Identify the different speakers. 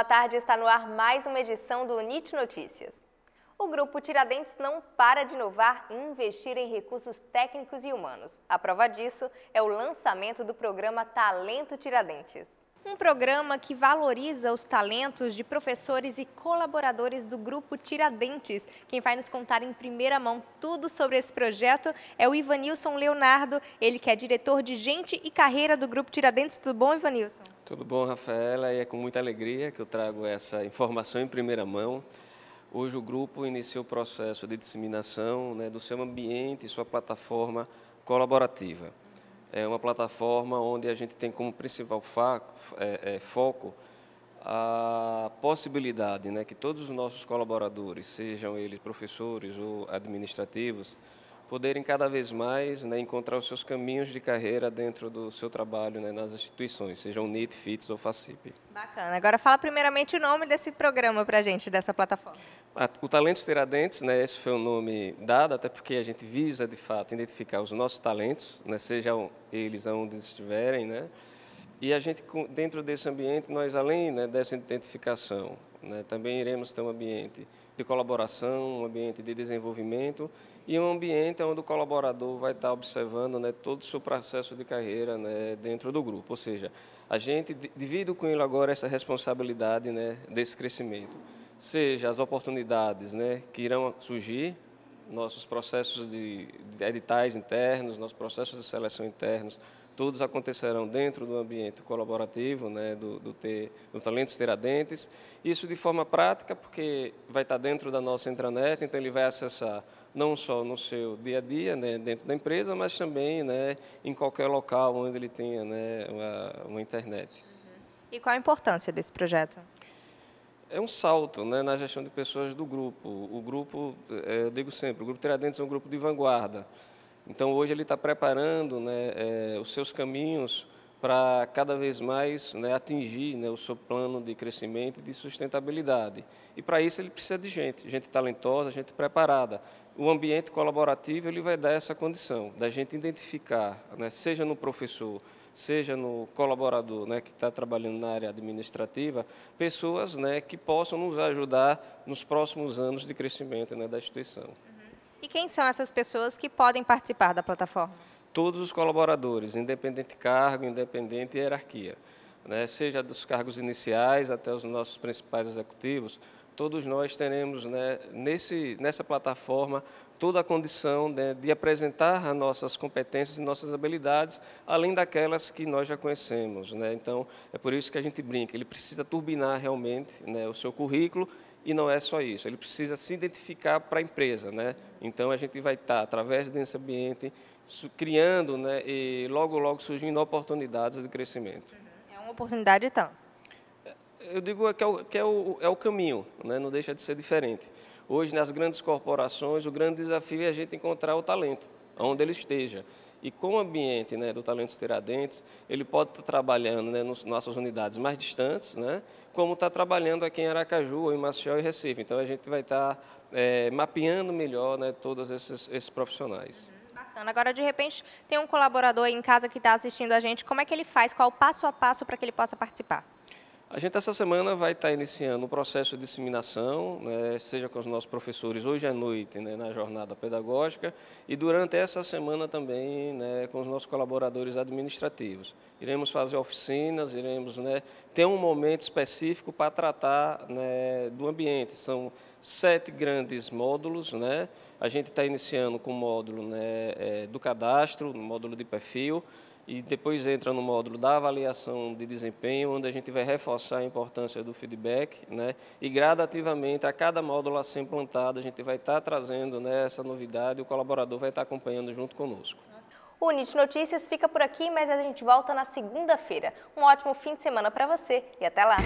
Speaker 1: Boa tarde, está no ar mais uma edição do NIT Notícias. O grupo Tiradentes não para de inovar e investir em recursos técnicos e humanos. A prova disso é o lançamento do programa Talento Tiradentes. Um programa que valoriza os talentos de professores e colaboradores do Grupo Tiradentes. Quem vai nos contar em primeira mão tudo sobre esse projeto é o Ivanilson Leonardo, ele que é diretor de Gente e Carreira do Grupo Tiradentes. Tudo bom, Ivanilson?
Speaker 2: Tudo bom, Rafaela, e é com muita alegria que eu trago essa informação em primeira mão. Hoje o grupo iniciou o processo de disseminação né, do seu ambiente e sua plataforma colaborativa é uma plataforma onde a gente tem como principal é, é, foco a possibilidade né, que todos os nossos colaboradores, sejam eles professores ou administrativos, poderem cada vez mais né, encontrar os seus caminhos de carreira dentro do seu trabalho né, nas instituições, sejam NIT, FITS ou FACIP.
Speaker 1: Bacana. Agora fala primeiramente o nome desse programa para a gente, dessa plataforma.
Speaker 2: O Talentos Tiradentes, né, esse foi o nome dado, até porque a gente visa, de fato, identificar os nossos talentos, né, sejam eles onde estiverem, né, e a gente, dentro desse ambiente, nós, além né, dessa identificação, né, também iremos ter um ambiente de colaboração, um ambiente de desenvolvimento e um ambiente onde o colaborador vai estar observando né, todo o seu processo de carreira né, dentro do grupo. Ou seja, a gente divide com ele agora essa responsabilidade né, desse crescimento. Seja as oportunidades né, que irão surgir, nossos processos de editais internos, nossos processos de seleção internos, todos acontecerão dentro do ambiente colaborativo, né, do, do, ter, do Talentos Tiradentes. Isso de forma prática, porque vai estar dentro da nossa intranet, então ele vai acessar não só no seu dia a dia, né, dentro da empresa, mas também né, em qualquer local onde ele tenha né, uma, uma internet. Uhum.
Speaker 1: E qual a importância desse projeto?
Speaker 2: é um salto né, na gestão de pessoas do grupo. O grupo, é, eu digo sempre, o Grupo Tiradentes é um grupo de vanguarda. Então, hoje ele está preparando né, é, os seus caminhos para cada vez mais né, atingir né, o seu plano de crescimento e de sustentabilidade. E para isso ele precisa de gente, gente talentosa, gente preparada. O ambiente colaborativo ele vai dar essa condição da gente identificar, né, seja no professor, seja no colaborador né, que está trabalhando na área administrativa, pessoas né, que possam nos ajudar nos próximos anos de crescimento né, da instituição.
Speaker 1: E quem são essas pessoas que podem participar da plataforma?
Speaker 2: Todos os colaboradores, independente cargo, independente hierarquia, né? seja dos cargos iniciais até os nossos principais executivos, todos nós teremos né, nesse, nessa plataforma toda a condição né, de apresentar as nossas competências e nossas habilidades, além daquelas que nós já conhecemos. Né? Então, é por isso que a gente brinca, ele precisa turbinar realmente né, o seu currículo e não é só isso, ele precisa se identificar para a empresa. Né. Então, a gente vai estar, através desse ambiente, criando né, e logo, logo surgindo oportunidades de crescimento.
Speaker 1: É uma oportunidade e tanto
Speaker 2: eu digo é que, é o, que é o, é o caminho, né? não deixa de ser diferente. Hoje, nas grandes corporações, o grande desafio é a gente encontrar o talento, onde ele esteja. E com o ambiente né, do Talentos Tiradentes, ele pode estar trabalhando né, nas nossas unidades mais distantes, né, como está trabalhando aqui em Aracaju, ou em Maceió e Recife. Então, a gente vai estar é, mapeando melhor né, todos esses, esses profissionais. Uhum,
Speaker 1: bacana. Agora, de repente, tem um colaborador em casa que está assistindo a gente. Como é que ele faz? Qual o passo a passo para que ele possa participar?
Speaker 2: A gente, essa semana, vai estar tá iniciando um processo de disseminação, né, seja com os nossos professores hoje à noite, né, na jornada pedagógica, e durante essa semana também né, com os nossos colaboradores administrativos. Iremos fazer oficinas, iremos né, ter um momento específico para tratar né, do ambiente. São sete grandes módulos. Né. A gente está iniciando com o módulo é, do cadastro, módulo de perfil, e depois entra no módulo da avaliação de desempenho, onde a gente vai reforçar a importância do feedback, né? E gradativamente, a cada módulo a ser implantado, a gente vai estar tá trazendo né, essa novidade, o colaborador vai estar tá acompanhando junto conosco.
Speaker 1: O NIT Notícias fica por aqui, mas a gente volta na segunda-feira. Um ótimo fim de semana para você e até lá!